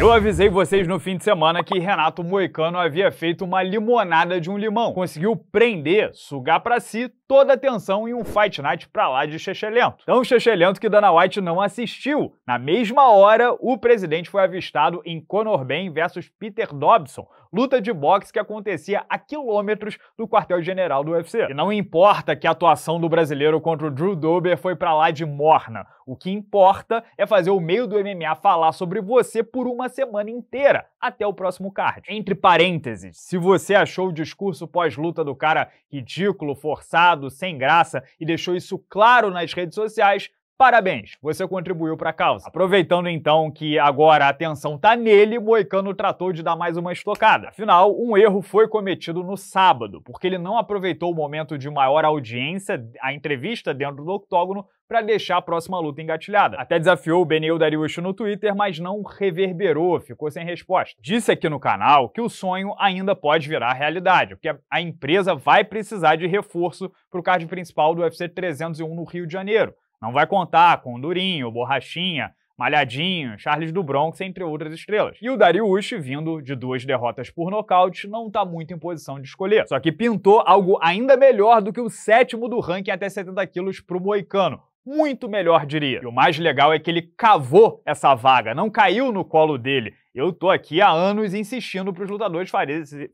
Eu avisei vocês no fim de semana que Renato Moicano havia feito uma limonada de um limão. Conseguiu prender, sugar para si toda a atenção em um Fight Night pra lá de chechelento. Tão chechelento que Dana White não assistiu. Na mesma hora, o presidente foi avistado em Conor Ben versus Peter Dobson, luta de boxe que acontecia a quilômetros do quartel-general do UFC. E não importa que a atuação do brasileiro contra o Drew Dober foi pra lá de morna. O que importa é fazer o meio do MMA falar sobre você por uma semana inteira, até o próximo card. Entre parênteses, se você achou o discurso pós-luta do cara ridículo, forçado, sem graça e deixou isso claro nas redes sociais, Parabéns, você contribuiu para a causa. Aproveitando então que agora a atenção tá nele, Moicano tratou de dar mais uma estocada. Afinal, um erro foi cometido no sábado, porque ele não aproveitou o momento de maior audiência, a entrevista dentro do octógono, para deixar a próxima luta engatilhada. Até desafiou o Benil Dariush no Twitter, mas não reverberou, ficou sem resposta. Disse aqui no canal que o sonho ainda pode virar realidade, porque a empresa vai precisar de reforço para o card principal do UFC 301 no Rio de Janeiro. Não vai contar com Durinho, Borrachinha, Malhadinho, Charles do Bronx, entre outras estrelas. E o Dariush, vindo de duas derrotas por nocaute, não está muito em posição de escolher. Só que pintou algo ainda melhor do que o sétimo do ranking até 70 quilos para o Moicano, muito melhor, diria. E o mais legal é que ele cavou essa vaga, não caiu no colo dele. Eu tô aqui há anos insistindo para os lutadores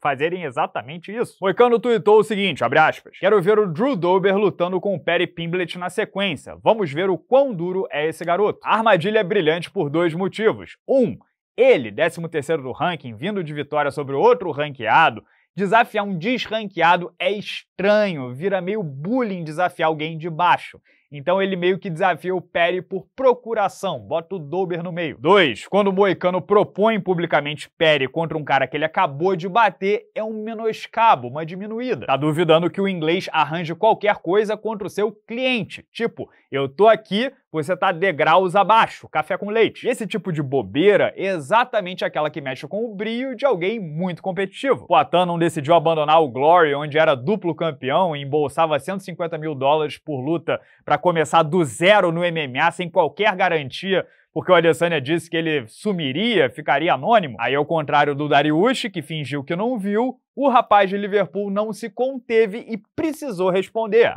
fazerem exatamente isso. Moicano tweetou o seguinte, abre aspas, quero ver o Drew Dober lutando com o Perry Pimblett na sequência. Vamos ver o quão duro é esse garoto. A armadilha é brilhante por dois motivos. Um, ele, 13º do ranking, vindo de vitória sobre outro ranqueado, desafiar um desranqueado é estranho, vira meio bullying desafiar alguém de baixo. Então ele meio que desafia o Perry por procuração, bota o Dober no meio. 2. Quando o Moicano propõe publicamente Perry contra um cara que ele acabou de bater, é um menoscabo, uma diminuída. Tá duvidando que o inglês arranje qualquer coisa contra o seu cliente. Tipo, eu tô aqui, você tá degraus abaixo, café com leite. Esse tipo de bobeira é exatamente aquela que mexe com o brilho de alguém muito competitivo. Atan não decidiu abandonar o Glory, onde era duplo campeão e embolsava 150 mil dólares por luta para começar do zero no MMA sem qualquer garantia porque o Alessandro disse que ele sumiria, ficaria anônimo. Aí, ao contrário do Dariushi, que fingiu que não viu, o rapaz de Liverpool não se conteve e precisou responder,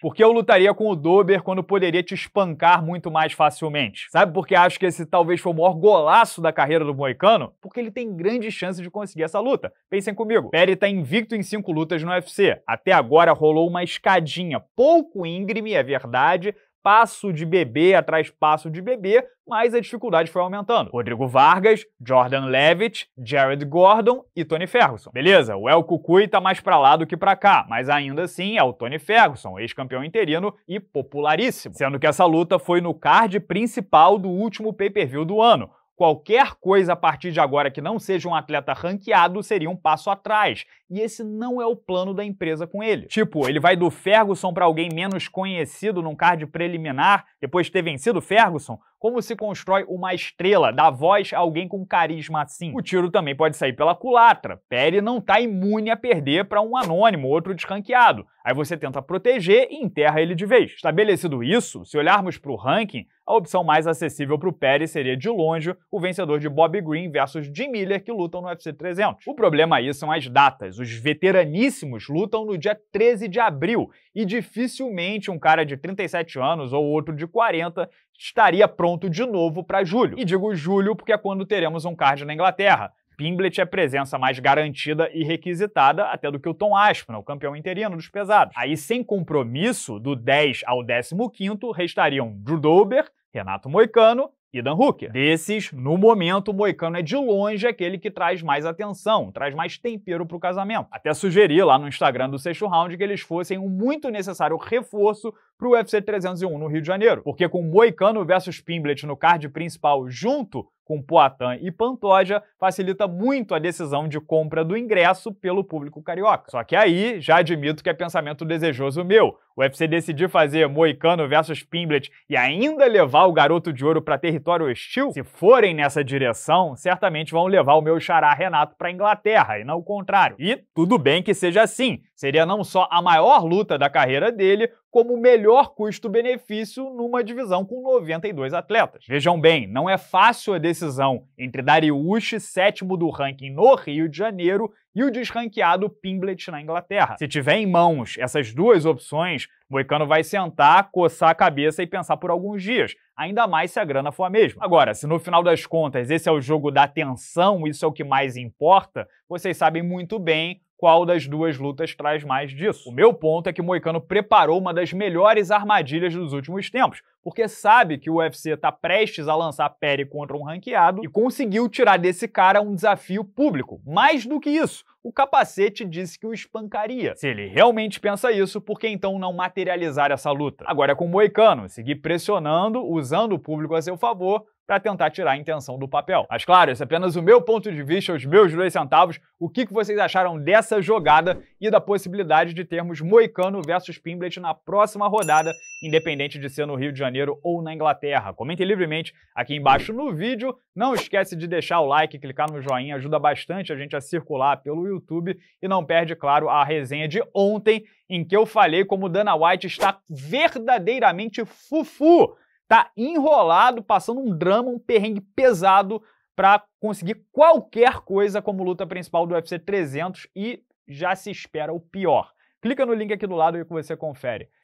Porque eu lutaria com o Dober quando poderia te espancar muito mais facilmente. Sabe por que acho que esse talvez foi o maior golaço da carreira do Moicano? Porque ele tem grande chance de conseguir essa luta. Pensem comigo. Perry tá invicto em cinco lutas no UFC. Até agora rolou uma escadinha pouco íngreme, é verdade, passo de bebê atrás passo de bebê, mas a dificuldade foi aumentando. Rodrigo Vargas, Jordan Levitt, Jared Gordon e Tony Ferguson. Beleza, o El Cucuy tá mais pra lá do que pra cá, mas ainda assim é o Tony Ferguson, ex-campeão interino e popularíssimo. Sendo que essa luta foi no card principal do último pay-per-view do ano, Qualquer coisa a partir de agora que não seja um atleta ranqueado seria um passo atrás. E esse não é o plano da empresa com ele. Tipo, ele vai do Ferguson para alguém menos conhecido num card preliminar, depois de ter vencido Ferguson, como se constrói uma estrela? Dá voz a alguém com carisma assim? O tiro também pode sair pela culatra. Pérez não tá imune a perder para um anônimo, outro descanqueado. Aí você tenta proteger e enterra ele de vez. Estabelecido isso, se olharmos para o ranking, a opção mais acessível para o Pérez seria de longe o vencedor de Bob Green versus Jim Miller que lutam no UFC 300. O problema aí são as datas. Os veteraníssimos lutam no dia 13 de abril e dificilmente um cara de 37 anos ou outro de 40 estaria pronto de novo para julho. E digo julho porque é quando teremos um card na Inglaterra. Pimblet é presença mais garantida e requisitada até do que o Tom Aspinall, campeão interino dos pesados. Aí, sem compromisso, do 10 ao 15 restariam Drew Dober, Renato Moicano e Dan Hooker. Desses, no momento, o Moicano é de longe aquele que traz mais atenção, traz mais tempero para o casamento. Até sugeri lá no Instagram do sexto round que eles fossem um muito necessário reforço para o UFC 301 no Rio de Janeiro. Porque com Moicano versus Pimblet no card principal junto com Poatan e Pantoja, facilita muito a decisão de compra do ingresso pelo público carioca. Só que aí, já admito que é pensamento desejoso meu. O UFC decidir fazer Moicano versus Pimblet e ainda levar o garoto de ouro para território hostil, se forem nessa direção, certamente vão levar o meu xará Renato para Inglaterra e não o contrário. E tudo bem que seja assim. Seria não só a maior luta da carreira dele, como melhor custo-benefício numa divisão com 92 atletas. Vejam bem, não é fácil a decisão entre Dariush, sétimo do ranking no Rio de Janeiro, e o desranqueado Pimblet na Inglaterra. Se tiver em mãos essas duas opções, Moicano vai sentar, coçar a cabeça e pensar por alguns dias, ainda mais se a grana for a mesma. Agora, se no final das contas esse é o jogo da tensão, isso é o que mais importa, vocês sabem muito bem qual das duas lutas traz mais disso. O meu ponto é que Moicano preparou uma das melhores armadilhas dos últimos tempos, porque sabe que o UFC está prestes a lançar Perry contra um ranqueado e conseguiu tirar desse cara um desafio público. Mais do que isso, o capacete disse que o espancaria. Se ele realmente pensa isso, por que então não materializar essa luta? Agora é com o Moicano, seguir pressionando, usando o público a seu favor, para tentar tirar a intenção do papel. Mas claro, esse é apenas o meu ponto de vista, os meus dois centavos. O que, que vocês acharam dessa jogada e da possibilidade de termos Moicano versus Pimblet na próxima rodada, independente de ser no Rio de Janeiro Janeiro ou na Inglaterra. Comentem livremente aqui embaixo no vídeo. Não esquece de deixar o like, clicar no joinha, ajuda bastante a gente a circular pelo YouTube e não perde, claro, a resenha de ontem em que eu falei como Dana White está verdadeiramente fufu, tá enrolado, passando um drama, um perrengue pesado para conseguir qualquer coisa como luta principal do UFC 300 e já se espera o pior. Clica no link aqui do lado e você confere.